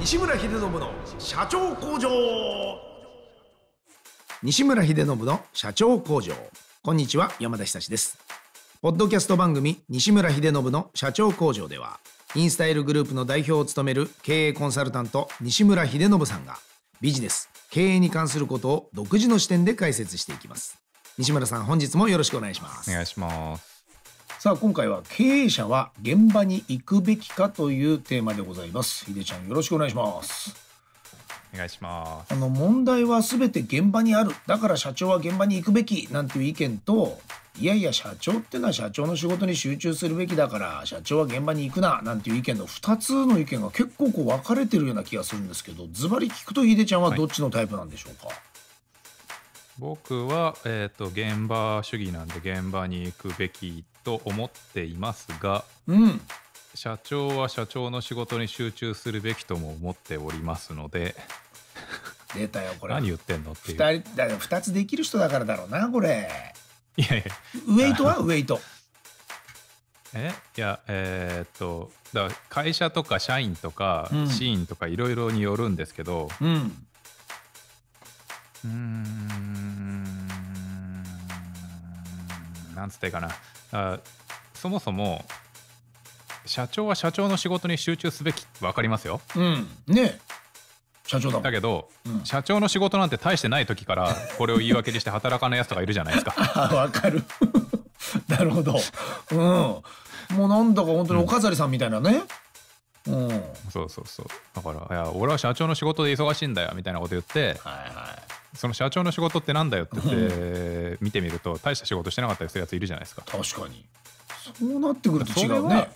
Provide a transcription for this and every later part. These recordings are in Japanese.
西村秀信の社長工場西村秀信の社長工場こんにちは山田久志ですポッドキャスト番組西村秀信の社長工場ではインスタイルグループの代表を務める経営コンサルタント西村秀信さんがビジネス経営に関することを独自の視点で解説していきます西村さん本日もよろしくお願いしますお願いしますさあ今回は経営者は現場に行くべきかというテーマでございますひでちゃんよろしくお願いしますお願いしますあの問題は全て現場にあるだから社長は現場に行くべきなんていう意見といやいや社長ってのは社長の仕事に集中するべきだから社長は現場に行くななんていう意見の2つの意見が結構こう分かれてるような気がするんですけどズバリ聞くとひでちゃんはどっちのタイプなんでしょうか、はい僕は、えーと、現場主義なんで現場に行くべきと思っていますが、うん、社長は社長の仕事に集中するべきとも思っておりますので出たよこれ何言ってんのっていう 2, 人だ2つできる人だからだろうなこれいやいやウェイトは ウェイトえいやえー、っとだ会社とか社員とかシーンとかいろいろによるんですけど、うん、うーん、なんつっていいかな。あそもそも、社長は社長の仕事に集中すべき分かりますよ。うん。ねえ。社長だもん。だけど、うん社長の仕事なんて大してない時からこれを言い訳にして働かないやつとかいるじゃないですかあ わかる。なるほど。うん。もうなんだか本当にお飾りさんみたいなね。うん。そうそうそうだからいや俺は社長の仕事で忙しいんだよみたいなこと言ってはいはい。その社長の仕事ってなんだよって言って見てみると大した仕事してなかったりするやついるじゃないですか確かにそうなってくると違うね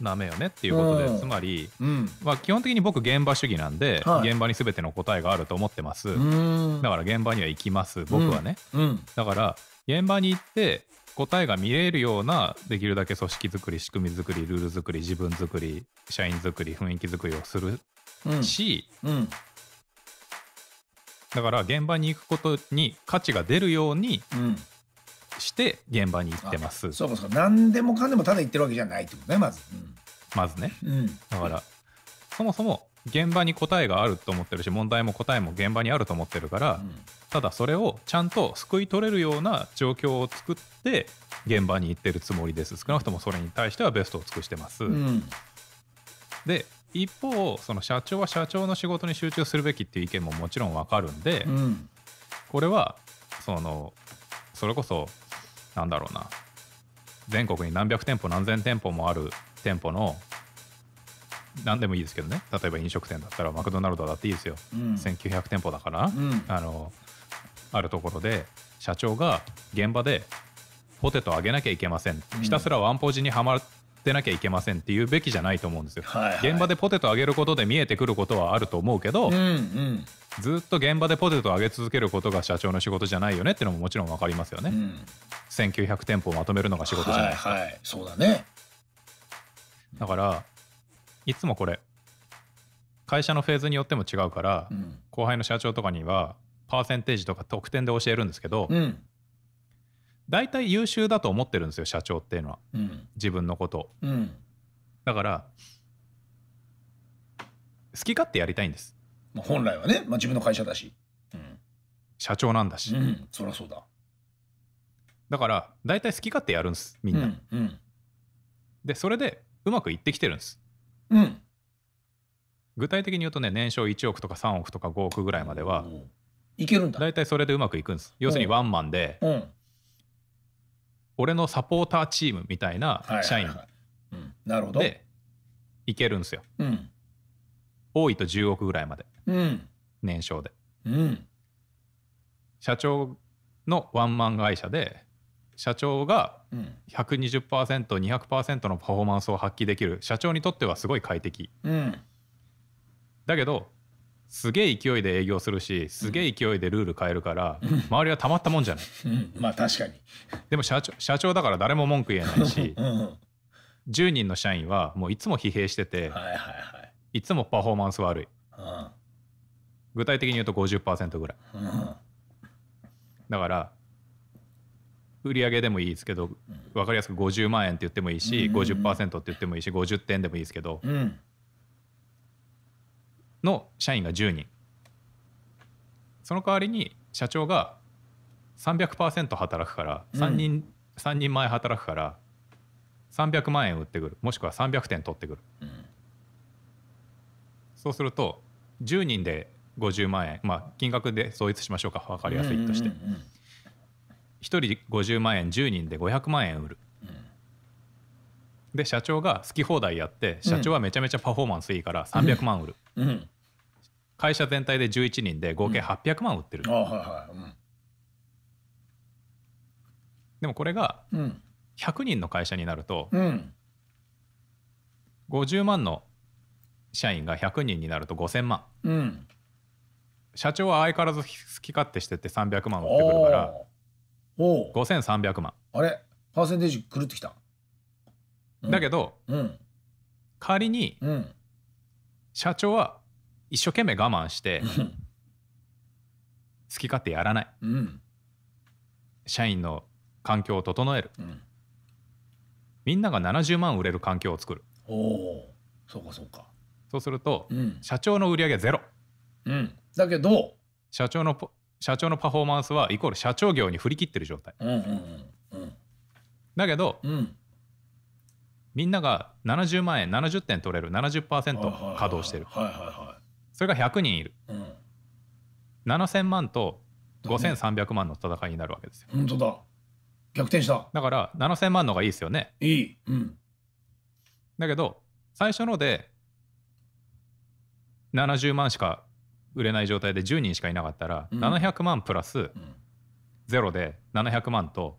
ダメよねっていうことで、つまり、まあ、基本的に僕現場主義なんで、現場に全ての答えがあると思ってますだから現場には行きます僕はね、だから現場に行って答えが見れるようなできるだけ組織作り仕組み作りルール作り自分作り社員作り雰囲気作りをするし、うんうん、だから現場に行くことに価値が出るようにして現場に行ってます、うん、そうかそうか何でもかんでもただ行ってるわけじゃないってことねまず、うん、まずね、うん、だからそもそも現場に答えがあると思ってるし問題も答えも現場にあると思ってるから、うん、ただそれをちゃんと救い取れるような状況を作って現場に行ってるつもりです少なくともそれに対してはベストを尽くしてます、うん、で一方その社長は社長の仕事に集中するべきっていう意見ももちろんわかるんで、うん、これはそのそれこそなんだろうな全国に何百店舗何千店舗もある店舗の何でもいいですけどね例えば飲食店だったらマクドナルドだっていいですよ、うん、1900店舗だから、うん、あのあるところで社長が現場でポテトあげなきゃいけません、うん、ひたすらワンポジにはまってなきゃいけませんっていうべきじゃないと思うんですよ。はいはい、現場でポテトあげることで見えてくることはあると思うけど、うんうん、ずっと現場でポテトをげ続けることが社長の仕事じゃないよねってのももちろん分かりますよね。うん、1900店舗をまとめるのが仕事じゃないですか。はいはい、そうだねだからいつもこれ会社のフェーズによっても違うから、うん、後輩の社長とかにはパーセンテージとか得点で教えるんですけど、うん、大体優秀だと思ってるんですよ社長っていうのは、うん、自分のことうん、だから好き勝手やりたいんです本来はね、まあ、自分の会社だし、うん、社長なんだし、うん、そりゃそうだだから大体好き勝手やるんですみんな、うんうん、でそれでうまくいってきてるんです、うん、具体的に言うとね年商1億とか3億とか5億ぐらいまではいけるんだ大体それでうまくいくんです要するにワンマンで、うん俺のサポーターチームみたいな社員でいけるんですよ、うん、多いと10億ぐらいまで、うん、年商で、うん、社長のワンマン会社で社長が 120%200% のパフォーマンスを発揮できる社長にとってはすごい快適、だけどすげえ勢いで営業するしすげえ勢いでルール変えるから、周りはたまったもんじゃない、まあ確かにでも社長社長だから誰も文句言えないし、う10人の社員はもういつも疲弊してて、いつもパフォーマンス悪い、具体的に言うと50%ぐらい、だから売上でもいいですけど分かりやすく50万円って言ってもいいし、うん、50%って言ってもいいし50点でもいいですけど、の社員が10人その代わりに社長が300%働くから3人、うん、3人前働くから300万円売ってくるもしくは300点取ってくる、うん、そうすると10人で50万円まあ金額で創立しましょうか分かりやすいとして、うんうんうん、1人50万円10人で500万円売る、うん、で社長が好き放題やって社長はめちゃめちゃパフォーマンスいいから300万売る、うん、会社全体で11人で合計800万売ってる、うんはいはい、でもこれが100人の会社になると、うん、50万の社員が100人になると5000万、うん、社長は相変わらず好き勝手してって300万売ってくるから5300万あれパーセンテージ狂ってきた、だけど、仮に、社長は一生懸命我慢して好き勝手やらない、うん、社員の環境を整える、うん、みんなが70万売れる環境を作るおそうかそうかそうすると、うん、社長の売り上げゼロ、うん、だけど社長の社長のパフォーマンスはイコール社長業に振り切ってる状態、うんうんうん、だけど、うんみんなが70万円70点取れる70%稼働してる、はいはいはい、それが100人いる、うん、7000万と5300万の戦いになるわけですよ。本当だ逆転しただから7000万の方がいいですよねいい、うん、だけど最初ので70万しか売れない状態で10人しかいなかったら、うん、700万プラス0で700万と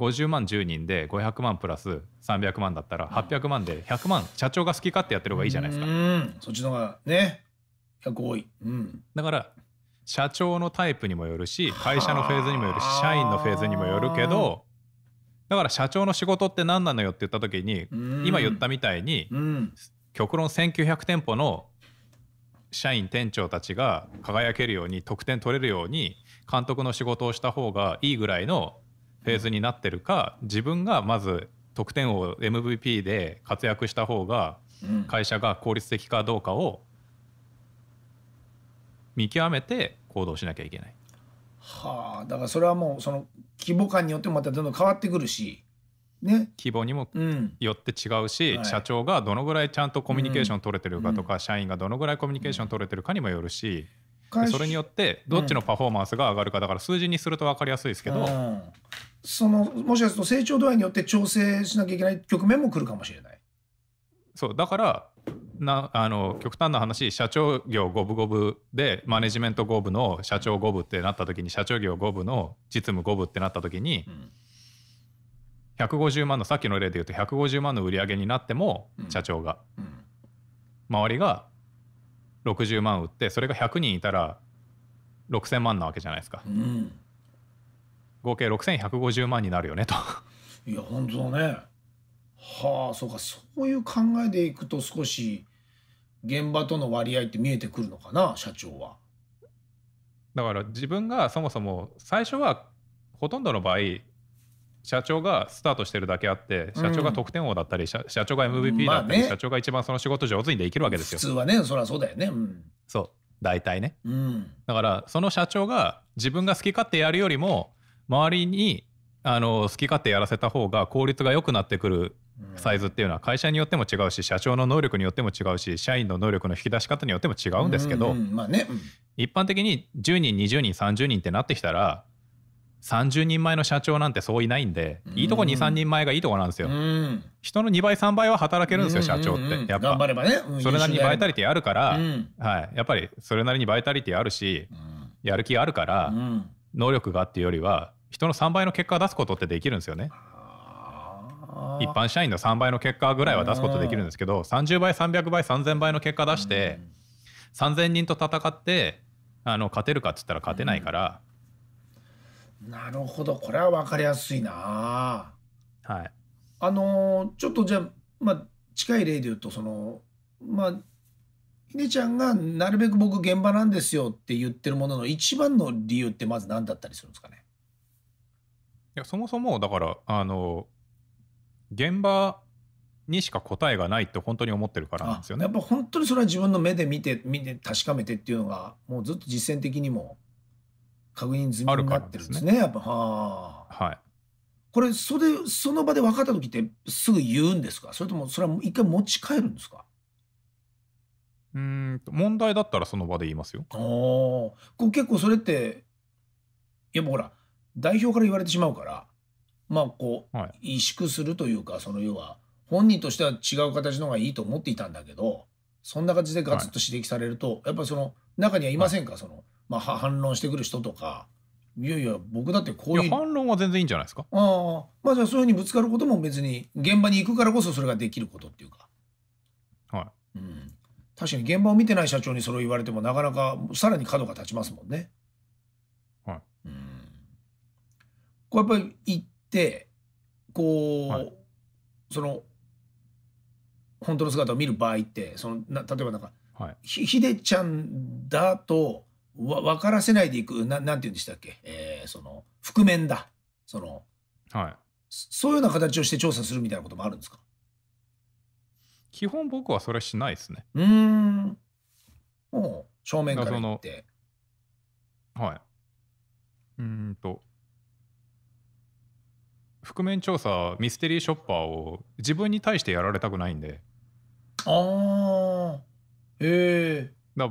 50万10人で500万プラス300万だったら800万で100万社長が好き勝手やってる方がいいじゃないですか。うんそっちの方がね合意、うん、だから社長のタイプにもよるし会社のフェーズにもよるし社員のフェーズにもよるけどだから社長の仕事って何なのよって言った時に、うん、今言ったみたいに、うん、極論1900店舗の社員店長たちが輝けるように得点取れるように監督の仕事をした方がいいぐらいのフェーズになってるか自分がまず得点を MVP で活躍した方が会社が効率的かどうかを見極めて行動しなきゃいけない。はあだからそれはもうその規模感によってもまたどんどん変わってくるし。ね、規模にもよって違うし、うん、社長がどのぐらいちゃんとコミュニケーション取れてるかとか、うん、社員がどのぐらいコミュニケーション取れてるかにもよるし、それによってどっちのパフォーマンスが上がるかだから数字にすると分かりやすいですけど、うん、そのもしかすると成長度合いによって調整しなきゃいけない局面も来るかもしれないそうだからなあの極端な話社長業五分五分でマネジメント五分の社長五分ってなった時に社長業五分の実務五分ってなった時に、うん、150万のさっきの例で言うと150万の売り上げになっても社長が、うんうん、周りが60万売ってそれが100人いたら6,000万なわけじゃないですか、合計6150万になるよねと。いや本当ねはあそうかそういう考えでいくと少し現場との割合って見えてくるのかな社長は。だから自分がそもそも最初はほとんどの場合社長がスタートしてるだけあって社長が得点王だったり、うん、社長が MVP だったり、ね、社長が一番その仕事上手にできるわけですよ。普通はねそりゃそうだよね。うん、そう大体ね、うん、だからその社長が自分が好き勝手やるよりも周りにあの好き勝手やらせた方が効率が良くなってくるサイズっていうのは会社によっても違うし社長の能力によっても違うし社員の能力の引き出し方によっても違うんですけど、まあね、一般的に10人20人30人ってなってきたら30人前の社長なんてそういないんで、いいとこ23人前がいいとこなんですよ、人の2倍3倍は働けるんですよ社長ってやっぱ、それなりにバイタリティあるから、はい、やっぱりそれなりにバイタリティあるし、やる気あるから、能力がっていうよりは人の3倍の結果を出すことってできるんですよね。一般社員の3倍の結果ぐらいは出すことできるんですけど30倍300倍3000倍の結果出して、3000人と戦ってあの勝てるかっつったら勝てないから、うん、なるほどこれは分かりやすいなはいあのー、ちょっとじゃあ、まあ、近い例で言うとそのまあひねちゃんがなるべく僕現場なんですよって言ってるものの一番の理由ってまず何だったりするんですかねいやそもそもだからあの現場にしか答えがないって本当に思ってるからなんですよね。やっぱ本当にそれは自分の目で見て見て確かめてっていうのがもうずっと実践的にも確認済みになってるんですね。すねやっぱははい。これそれその場で分かった時ってすぐ言うんですか。それともそれは一回持ち帰るんですか。うん問題だったらその場で言いますよ。ああ、こう結構それってやっぱほら代表から言われてしまうから。まあこう、はい、萎縮するというかその要は本人としては違う形の方がいいと思っていたんだけどそんな感じでガツッと指摘されると、はい、やっぱその中にはいませんか、はい、その、まあ、反論してくる人とかいやいや僕だってこういう反論は全然いいんじゃないですかあまあじゃあそういうふうにぶつかることも別に現場に行くからこそそれができることっていうかはい、うん、確かに現場を見てない社長にそれを言われてもなかなかさらに角が立ちますもんねはい、うんこうやっぱり、こう、はい、その本当の姿を見る場合ってそのな例えばなんか、はい、ひでちゃんだとわ分からせないでいくななんて言うんでしたっけ、えー、その覆面だその、はい、そういうような形をして調査するみたいなこともあるんですか基本僕はそれしないですね。うんもう正面から行って。はい。うんと覆面調査ミステリーショッパーを自分に対してやられたくないんでああへえだ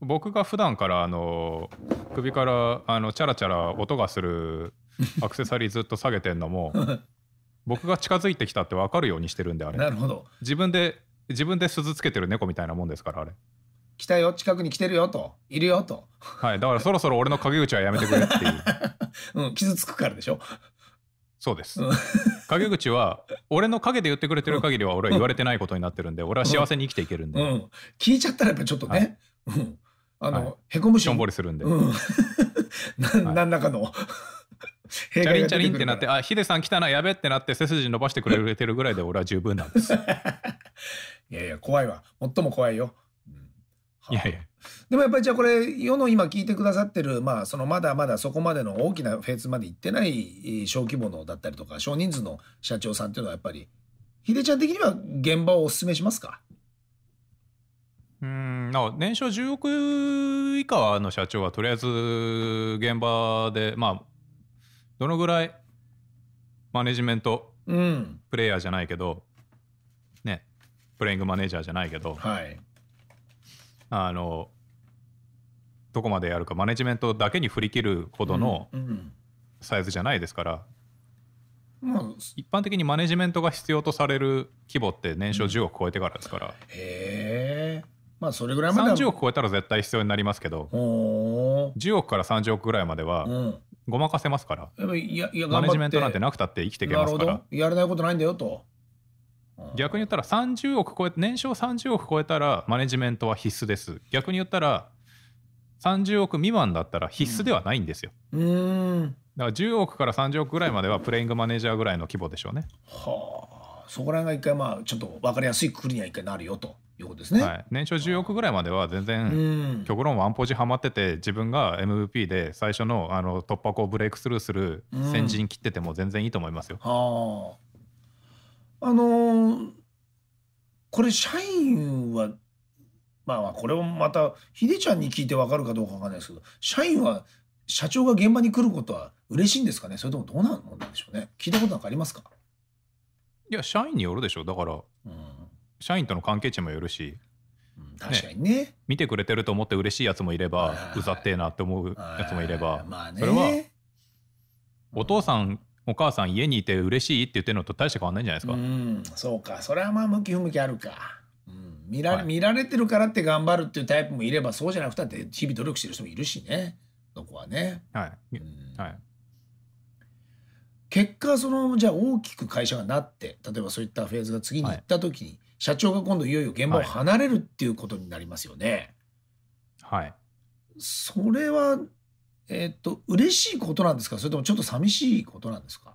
僕が普段からあの首からあのチャラチャラ音がするアクセサリーずっと下げてんのも 僕が近づいてきたって分かるようにしてるんであれなるほど自分で自分で鈴つけてる猫みたいなもんですからあれ来たよ近くに来てるよといるよとはいだからそろそろ俺の陰口はやめてくれっていう うん傷つくからでしょそうです。陰口は、俺の陰で言ってくれてる限りは俺は言われてないことになってるんで、俺は幸せに生きていけるんで。うん、聞いちゃったらやっぱちょっとね、はい、ん、あの、はい、へこむし。しょんぼりするんで。うん、何 らかの。チャリンチャリンってなって、あ、ヒデさん来たな、やべってなって、背筋伸ばしてくれてるぐらいで俺は十分なんです。いやいや、怖いわ。最も怖いよ。うんはあ、いやいや。でもやっぱりじゃあこれ世の今聞いてくださってる、まあ、そのまだまだそこまでの大きなフェーズまで行ってない小規模のだったりとか少人数の社長さんっていうのはやっぱりヒデちゃん的には現場をお勧めしますかうん年商10億以下の社長はとりあえず現場で、まあ、どのぐらいマネジメント、うん、プレイヤーじゃないけど、ね、プレイングマネージャーじゃないけど、はい、あのどこまでやるかマネジメントだけに振り切るほどのサイズじゃないですから、まあ、一般的にマネジメントが必要とされる規模って年商10億超えてからですから、へえまあそれぐらいまで30億超えたら絶対必要になりますけど10億から30億ぐらいまではごまかせますから、マネジメントなんてなくたって生きていけますからやらないことないんだよと逆に言ったら30億超え年商30億超えたらマネジメントは必須です逆に言ったら30億未満だったら必須ではないんですよ、うん、だから10億から30億ぐらいまではプレイングマネージャーぐらいの規模でしょうねはあそこら辺が一回まあちょっと分かりやすいくりには一回なるよということですね、はい、年商10億ぐらいまでは全然極論ワンポジハマってて自分が MVP で最初のあの突破口をブレイクスルーする先陣切ってても全然いいと思いますよ、はああのー、これ社員はまあこれをまた秀ちゃんに聞いて分かるかどうかわかんないですけど社員は社長が現場に来ることは嬉しいんですかねそれともどうなんでしょうね聞いたことなんかありますかいや社員によるでしょだから、うん、社員との関係値もよるし、うん、確かにね、ね、見てくれてると思って嬉しいやつもいれば、うざってえなって思うやつもいれば、まあね、それはお父さんお母さん家にいて嬉しいって言ってるのと大して変わんないんじゃないですかうんそうかそれはまあ向き不向きあるか、うん、見られ、はい、見られてるからって頑張るっていうタイプもいればそうじゃなくたって日々努力してる人もいるしねそこはねはい、うん、はい結果そのじゃあ大きく会社がなって例えばそういったフェーズが次に行った時に、はい、社長が今度いよいよ現場を離れるっていうことになりますよね。はい、それはえー、っと嬉しいことなんですかそれともちょっと寂しいことなんですか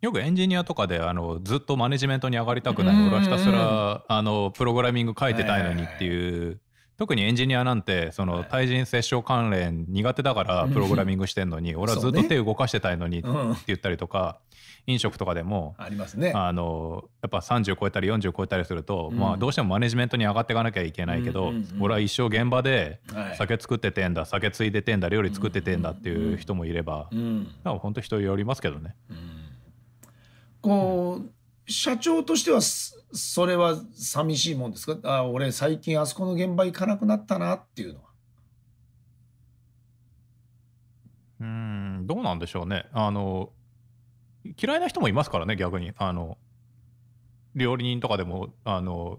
よくエンジニアとかであのずっとマネジメントに上がりたくない俺はひたすらあのプログラミング書いてたいのにっていう特にエンジニアなんてその対人接触関連苦手だからプログラミングしてんのに、俺はずっと手動かしてたいのにって言ったりとか、飲食とかでもありますねやっぱ30超えたり40超えたりすると、まあどうしてもマネジメントに上がっていかなきゃいけないけど、俺は一生現場で酒作っててんだ酒ついでてんだ料理作っててんだっていう人もいれば、ん、本当人よりますけどね。こう、社長としてはそれは寂しいもんですかあ俺最近あそこの現場行かなくなったなっていうのは。うんどうなんでしょうねあの嫌いな人もいますからね逆にあの料理人とかでもあの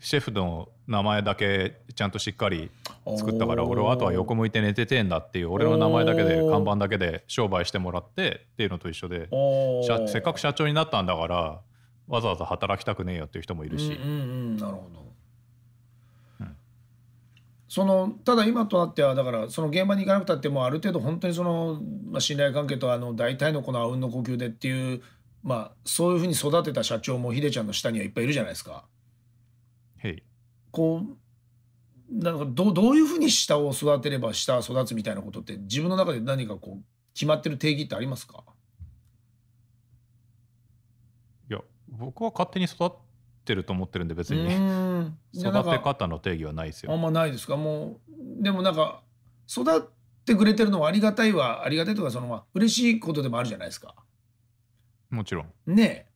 シェフの名前だけちゃんとしっかり作ったから俺はあとは横向いて寝ててんだっていう俺の名前だけで看板だけで商売してもらってっていうのと一緒でせっかく社長になったんだからわざわざ働きたくねえよっていう人もいるし。うんうんうん、なるほどそのただ今となってはだからその現場に行かなくたってもある程度本当にその、まあ、信頼関係とあの大体のこのあうんの呼吸でっていう、まあ、そういうふうに育てた社長もヒデちゃんの下にはいっぱいいるじゃないですか。へいこうなんかどどういうふうに下を育てれば下育つみたいなことって自分の中で何かこう決まってる定義ってありますか僕は勝手に育ってると思ってるんで別に 育て方の定義はないですよ。あんまないですかもうでもなんか育ってくれてるのはありがたいはありがたいとかそのまあ嬉しいことでもあるじゃないですか。もちろん。ねえ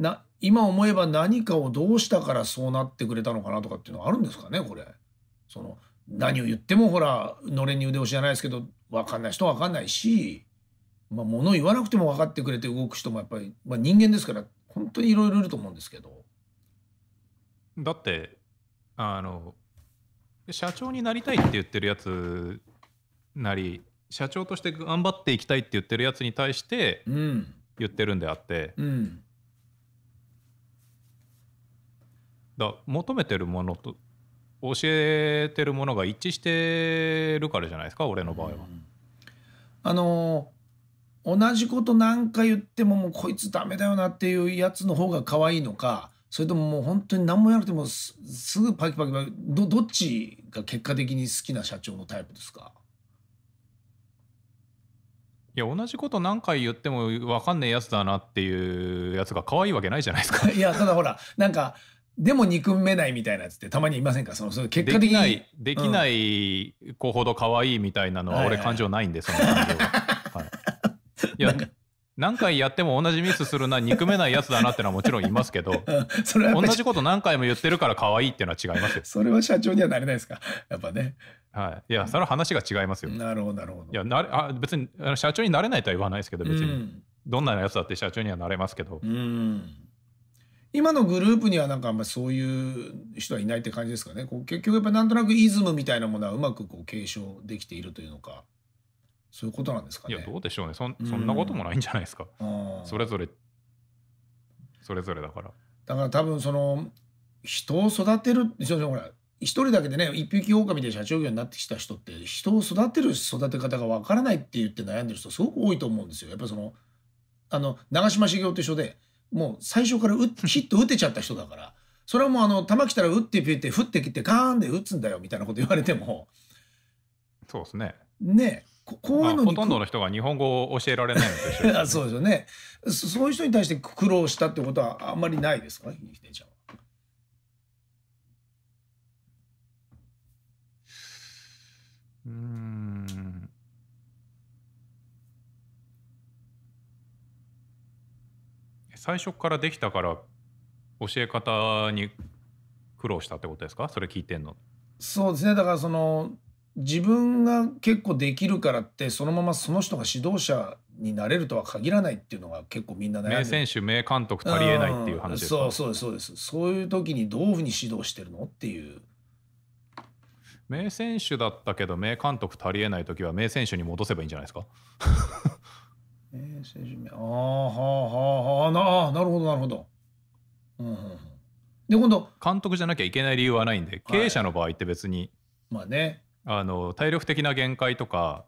な今思えば何かをどうしたからそうなってくれたのかなとかっていうのはあるんですかねこれ。その何を言ってもほらのれんに腕押しじゃないですけど分かんない人は分かんないし、まあ、物言わなくても分かってくれて動く人もやっぱり、まあ、人間ですから本当にいろいろいると思うんですけどだってあの社長になりたいって言ってるやつなり社長として頑張っていきたいって言ってるやつに対して言ってるんであって、うんうん、だ求めてるものと教えてるものが一致してるからじゃないですか俺の場合は。うん、あのー同じこと何か言ってももうこいつダメだよなっていうやつの方が可愛いのかそれとももう本当に何もやなくてもすぐパキパキパキどどっちが結果的に好きな社長のタイプですかいや同じこと何回言っても分かんねえやつだなっていうやつが可愛いわけないじゃないですか いやただほらなんかでも憎めないみたいなやつってたまにいませんかそのその結果的にできない、できない子ほど可愛いみたいなのは俺感情ないんで、その感情や、何回やっても同じミスするな、憎めないやつだなってのはもちろんいますけど、それは同じこと何回も言ってるから可愛いっていうのは違いますよ。それは社長にはなれないですか、やっぱね。はい。いや、それは話が違いますよ。なるほど、なるほど。いや、なれあ別に社長になれないとは言わないですけど、別に。うん、どんなやつだって社長にはなれますけど。うん今のグループにはなんかあんまりそういう人はいないって感じですかね。こう結局やっぱなんとなくイズムみたいなものはうまくこう継承できているというのか。そういうことなんですかね。いや、どうでしょうね。そんそんなこともないんじゃないですか。それぞれ、それぞれだから。だから多分その、人を育てる、ほら、一人だけでね、一匹狼で社長業になってきた人って、人を育てる育て方がわからないって言って悩んでる人すごく多いと思うんですよ。やっぱその、あの、長嶋茂雄と一緒で、もう最初から ヒット打てちゃった人だから、それはもうあの、球来たら打ってピュって、振ってきて、ガーンで打つんだよ、みたいなこと言われても。そうですね。ねこういうの、ほとんどの人が日本語を教えられないのでね、そうですよねそういう人に対して苦労したってことはあんまりないですかねひでちゃんは。うん最初からできたから教え方に苦労したってことですかそれ聞いてんのそうですねだからその自分が結構できるからってそのままその人が指導者になれるとは限らないっていうのが結構みんな悩んで名選手名監督足りえないっていう話です、ね、そうそうですそうですそういう時にどういうふうに指導してるのっていう名選手だったけど名監督足りえない時は名選手に戻せばいいんじゃないですか 名選手名ああはあはあはあなるほどなるほどうん、うん、で今度監督じゃなきゃいけない理由はないんで、経営者の場合って別に、まあねあの体力的な限界とか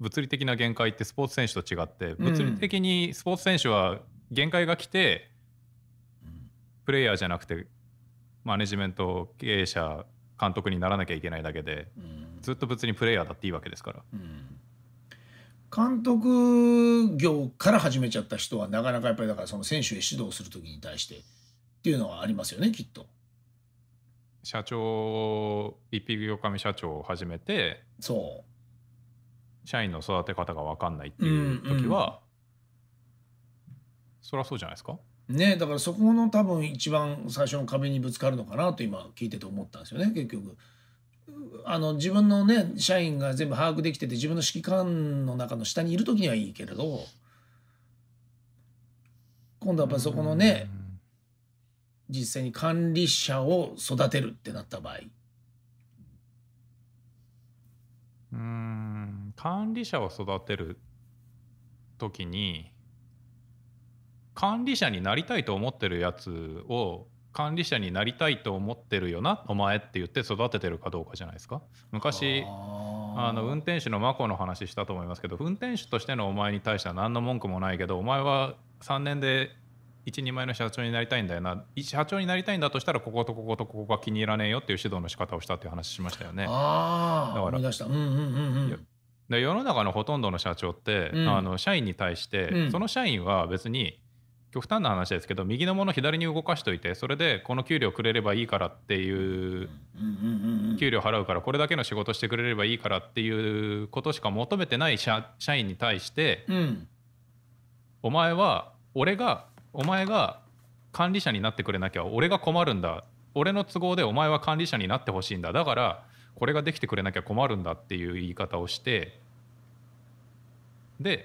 物理的な限界ってスポーツ選手と違って物理的にスポーツ選手は限界が来て、うん、プレイヤーじゃなくてマネジメント経営者監督にならなきゃいけないだけで、うん、ずっと別にプレイヤーだっていいわけですから、うん、監督業から始めちゃった人はなかなかやっぱりだからその選手へ指導する時に対してっていうのはありますよねきっと。社長一匹狼社長を始めてそう社員の育て方が分かんないっていう時は、うんうん、そりゃそうじゃないですかねだからそこの多分一番最初の壁にぶつかるのかなと今聞いてて思ったんですよね結局。あの自分のね社員が全部把握できてて自分の指揮官の中の下にいる時にはいいけれど今度はやっぱりそこのね、うん実際に管理者を育てるってなった場合うん管理者を育てる時に管理者になりたいと思ってるやつを管理者になりたいと思ってるよなお前って言って育ててるかどうかじゃないですか昔あの運転手の眞子の話したと思いますけど運転手としてのお前に対しては何の文句もないけどお前は3年で一人前の社長になりたいんだよな社長になりたいんだとしたらこことこことここが気に入らねえよっていう指導の仕方をしたっていう話しましたよね。あだから、世の中のほとんどの社長って、うん、あの社員に対して、うん、その社員は別に極端な話ですけど右のもの左に動かしといてそれでこの給料くれればいいからっていう給料払うからこれだけの仕事してくれればいいからっていうことしか求めてない社員に対して、うん、お前は俺がお前が管理者になってくれなきゃ俺が困るんだ俺の都合でお前は管理者になってほしいんだだからこれができてくれなきゃ困るんだっていう言い方をしてで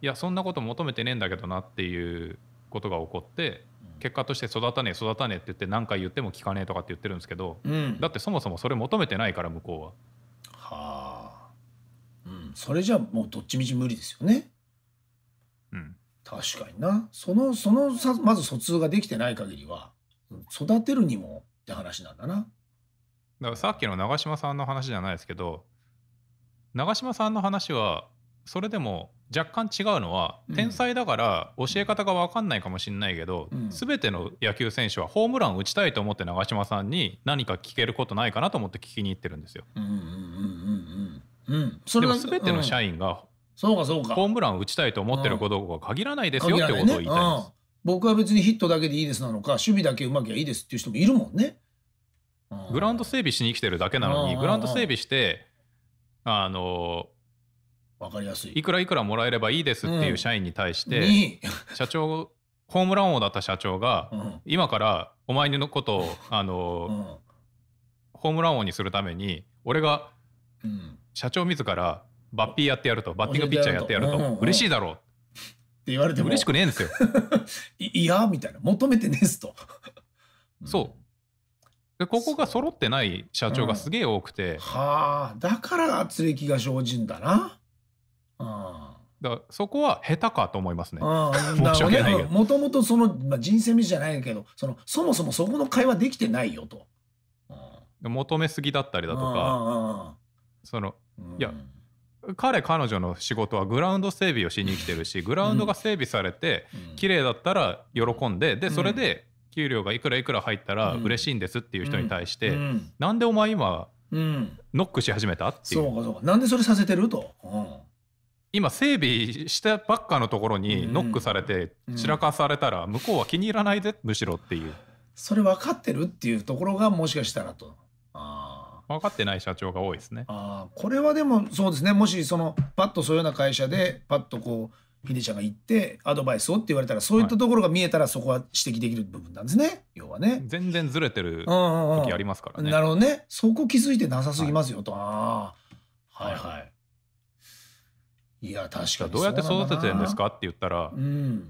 いやそんなこと求めてねえんだけどなっていうことが起こって結果として育たねえ育たねえって言って何回言っても聞かねえとかって言ってるんですけど、うん、だってそもそもそれ求めてないから向こうは。はあ、うん、それじゃもうどっちみち無理ですよね。うん、確かになそのそのさまず疎通ができてない限りは育てるにもって話なんだなだからさっきの長嶋さんの話じゃないですけど長嶋さんの話はそれでも若干違うのは、うん、天才だから教え方が分かんないかもしれないけど、うん、全ての野球選手はホームラン打ちたいと思って長嶋さんに何か聞けることないかなと思って聞きに行ってるんですよ。れは全ての社員がそうかそうか。ホームラン打ちたいと思ってる子どうか限らないですよってことを言いたいです、うん。僕は別にヒットだけでいいですなのか、守備だけうまきゃいいですっていう人もいるもんね。うん、グラウンド整備しに来てるだけなのに、グラウンド整備して、あの、わかりやすい。いくらいくらもらえればいいですっていう社員に対して、うん、社長、ホームラン王だった社長が、今からお前のことを、あの、ホームラン王にするために、俺が、社長自らバッピーやってやると、バッティングピッチャーやってやると、うんうん、嬉しいだろう。って言われても。嬉しくねえんですよ。いや、みたいな。求めてねえすと。そう。でここが揃ってない社長がすげえ多くて、うん、はあだから圧力が生じんだなうんだそこは下手かと思いますね。申し訳ないけど。もともとその、まあ、人生味じゃないけど、その、そもそもそこの会話できてないよと。うん、求めすぎだったりだとか、その、いや、彼彼女の仕事はグラウンド整備をしに来てるしグラウンドが整備されて、綺麗だったら喜んででそれで給料がいくらいくら入ったら嬉しいんですっていう人に対して、なんでお前今、ノックし始めたっていう。そうかそうかなんでそれさせてると、今整備したばっかのところにノックされて散らかされたら向こうは気に入らないぜむしろっていう、それ分かってるっていうところがもしかしたらと分かってない社長が多いですね。あこれはでもそうですねもしそのパッとそういうような会社でパッとこうヒデちゃんが行ってアドバイスをって言われたらそういったところが見えたらそこは指摘できる部分なんですね、はい、要はね。全然ずれてる時ありますからね。うんうんうん、なるほどねそこ気づいてなさすぎますよと。はい、ああはい。いや確かにどうやって育ててるんですかって言ったら、うん、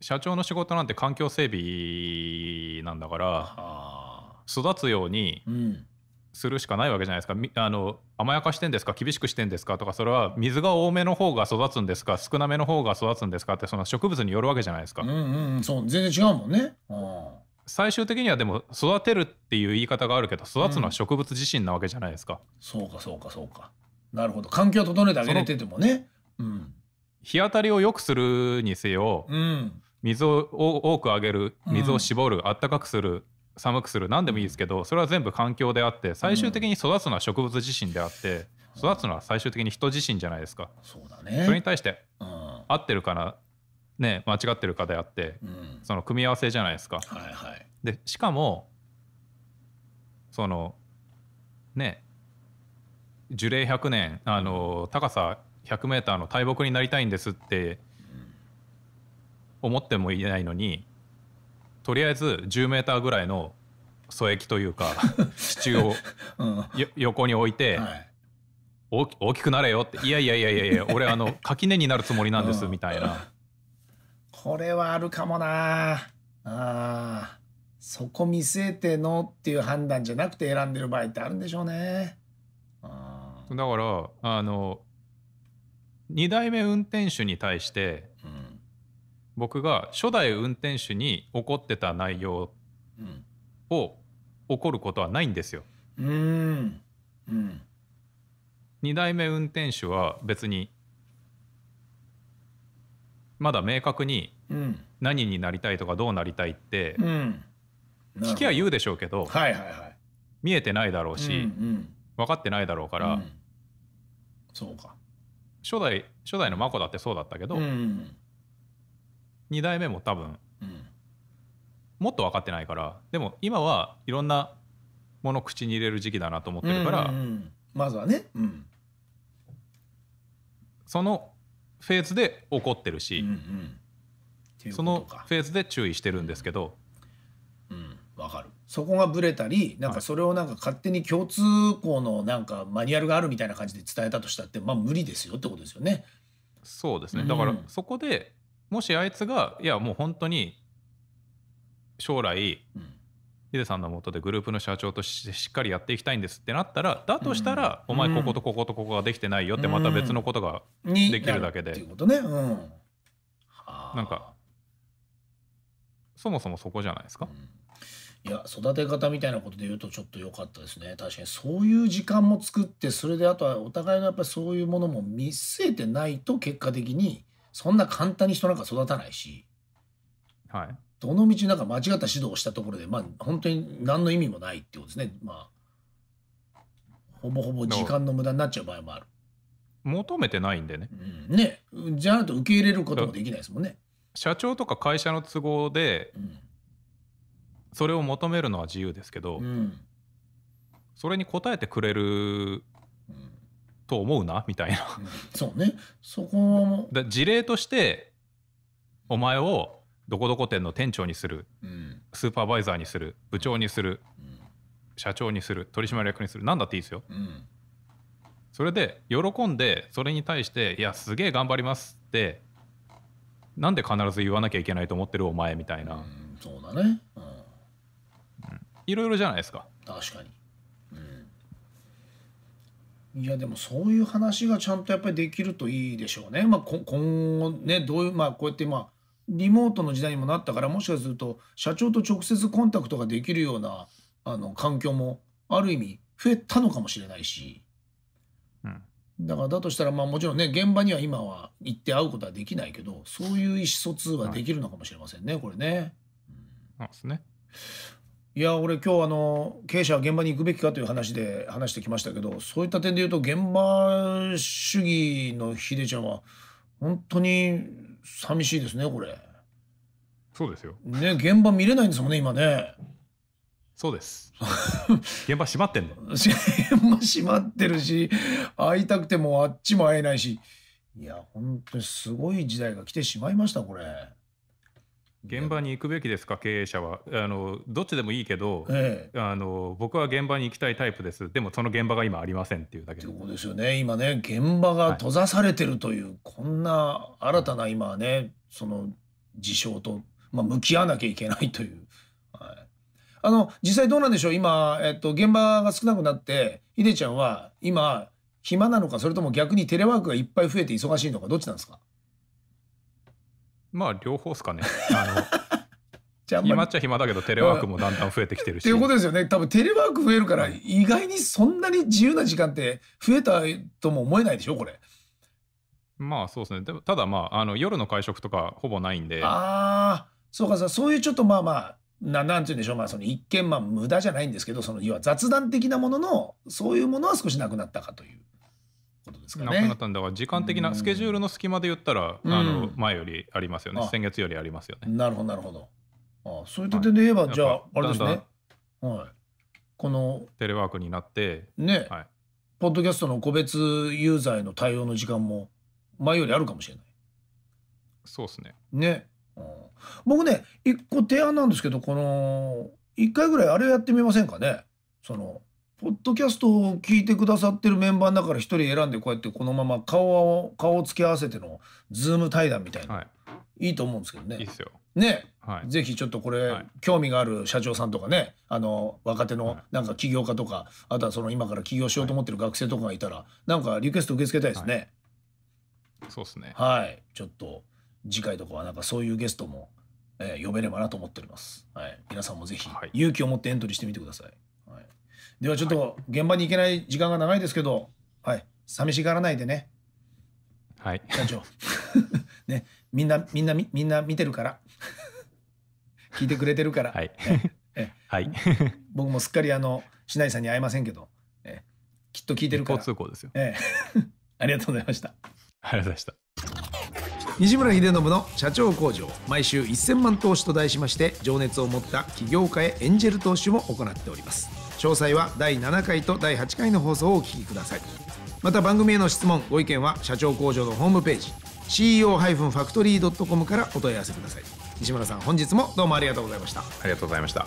社長の仕事なんて環境整備なんだから。育つように、うんするしかないわけじゃないですかあの甘やかしてんですか厳しくしてんですかとかそれは水が多めの方が育つんですか少なめの方が育つんですかってその植物によるわけじゃないですか。うん、うん、そう全然違うもんね、うん最終的にはでも育てるっていう言い方があるけど育つのは植物自身なわけじゃないですか。うん、そうかそうかそうか。なるほど環境を整えてあげれててもね。うん、日当たりを良くするにせよ、うん、水を多くあげる水を絞る、あったかくする寒くする何でもいいですけどそれは全部環境であって最終的に育つのは植物自身であって、育つのは最終的に人自身じゃないですかそうだ、ね、それに対して、合ってるかな、ね、間違ってるかであって、その組み合わせじゃないですか。はいはい、でしかもそのね樹齢100年あの高さ 100m の大木になりたいんですって思ってもいないのにとりあえず10メーターぐらいの添え木というか 支柱を、うん、横に置いて、はい大、大きくなれよっていやいやいやいやいや 俺あの垣根になるつもりなんです、みたいなこれはあるかもなあそこ見据えてのっていう判断じゃなくて選んでる場合ってあるんでしょうね。だからあの2代目運転手に対して僕が初代運転手に怒ってた内容を怒ることはないんですよ。うん、うん、2代目運転手は別にまだ明確に何になりたいとかどうなりたいって、聞きゃ言うでしょうけど、見えてないだろうし、分かってないだろうから、うん、そうか初代初代の真子だってそうだったけど、うん2代目も多分、うん、もっと分かってないからでも今はいろんなもの口に入れる時期だなと思ってるから、うんうんうん、まずはね、うん、そのフェーズで怒ってるし、うんうん、そのフェーズで注意してるんですけど。かるそこがブレたりなんかそれをなんか勝手に共通項のなんかマニュアルがあるみたいな感じで伝えたとしたってまあ無理ですよってことですよね。そうですねだからそこでもしあいつがいやもう本当に将来、うん、ヒデさんのもとでグループの社長としてしっかりやっていきたいんですってなったらだとしたら、お前こことこことここができてないよってまた別のことができるだけで。うことね。うん、なんかそもそもそこじゃないですか。いや育て方みたいなことで言うとちょっと良かったですね確かにそういう時間も作ってそれであとはお互いのやっぱりそういうものも見据えてないと結果的にそんな簡単に人なんか育たないし、はい、どの道なんか間違った指導をしたところで、まあ、本当に何の意味もないってことですね、まあ、ほぼほぼ時間の無駄になっちゃう場合もある。求めてないんでね。うん、ねじゃあ、受け入れることもできないですもんね。社長とか会社の都合で、うん、それを求めるのは自由ですけど、うん、それに応えてくれると思うなみたいな、うん、そうねそこだ事例としてお前をどこどこ店の店長にする、うん、スーパーバイザーにする部長にする、うん、社長にする取締役にする何だっていいですよ、それで喜んでそれに対して「いやすげえ頑張ります」ってなんで必ず言わなきゃいけないと思ってるお前みたいな、そうだね、いろいろじゃないですか確かにいやでもそういう話がちゃんとやっぱりできるといいでしょうね。まあ、今後ねどういうまあこうやってまあリモートの時代にもなったからもしかすると社長と直接コンタクトができるようなあの環境もある意味増えたのかもしれないし、うん、だからだとしたらまあもちろんね現場には今は行って会うことはできないけどそういう意思疎通はできるのかもしれませんね、はい、これね。そうですねいや俺今日あの経営者は現場に行くべきかという話で話してきましたけどそういった点で言うと現場主義のヒデちゃんは本当に寂しいですねこれそうですよね現場見れないんですもんね今ねそうです現場閉まってんの現場閉まってるし会いたくてもあっちも会えないしいや本当にすごい時代が来てしまいましたこれ。現場に行くべきですか経営者はあのどっちでもいいけど、ええ、あの僕は現場に行きたいタイプですでもその現場が今ありませんっていうだけそうですよね今ね現場が閉ざされてるという、はい、こんな新たな今ねその事象と、まあ、向き合わなきゃいけないという、はい、あの実際どうなんでしょう今、えっと、現場が少なくなってひでちゃんは今暇なのかそれとも逆にテレワークがいっぱい増えて忙しいのかどっちなんですかまあ、両方ですかね。あの 暇っちゃ暇だけど、テレワークもだんだん増えてきてるし。っていうことですよね。多分テレワーク増えるから、意外にそんなに自由な時間って増えたとも思えないでしょ、これ。まあ、そうですね。でもただ、まあ、あの夜の会食とかほぼないんで。ああ、そうかさ、そういうちょっとまあまあ、ななんて言うんでしょう、まあ、その一見、まあ、無駄じゃないんですけど、その要は雑談的なものの、そういうものは少しなくなったかという。ことですかね。なくなったんだから時間的なスケジュールの隙間で言ったら、あの前よりありますよね先月よりありますよね。なるほどなるほど。ああそういった点で言えば、はい、じゃああれですね。はい、このテレワークになってね、はい、ポッドキャストの個別ユーザーへの対応の時間も前よりあるかもしれない。そうですね。ね。うん、僕ね一個提案なんですけどこの1回ぐらいあれをやってみませんかねそのポッドキャストを聞いてくださってるメンバーの中から一人選んでこうやってこのまま顔を顔を付き合わせてのズーム対談みたいな、はい、いいと思うんですけどね。いいですよね、はい、ぜひちょっとこれ、はい、興味がある社長さんとかねあの若手のなんか起業家とか、はい、あとはその今から起業しようと思ってる学生とかがいたら、はい、なんかリクエスト受け付けたいですね。そうですねはいちょっと次回とかはなんかそういうゲストも、えー、呼べればなと思っております。はい、皆さんもぜひ、勇気を持ってエントリーしてみてくださいではちょっと現場に行けない時間が長いですけど、はい、寂しがらないでね。はい。社長。ね、みんな、みんな、みんな見てるから。聞いてくれてるから。はい。はい。僕もすっかりあの、しないさんに会えませんけど、えきっと聞いてるから。交通行ですよ。え。ありがとうございました。ありがとうございました。西村秀信の社長工場毎週1000万投資と題しまして情熱を持った起業家へエンジェル投資も行っております詳細は第7回と第8回の放送をお聞きくださいまた番組への質問ご意見は社長工場のホームページ CEO-factory.com からお問い合わせください西村さん本日もどうもありがとうございましたありがとうございました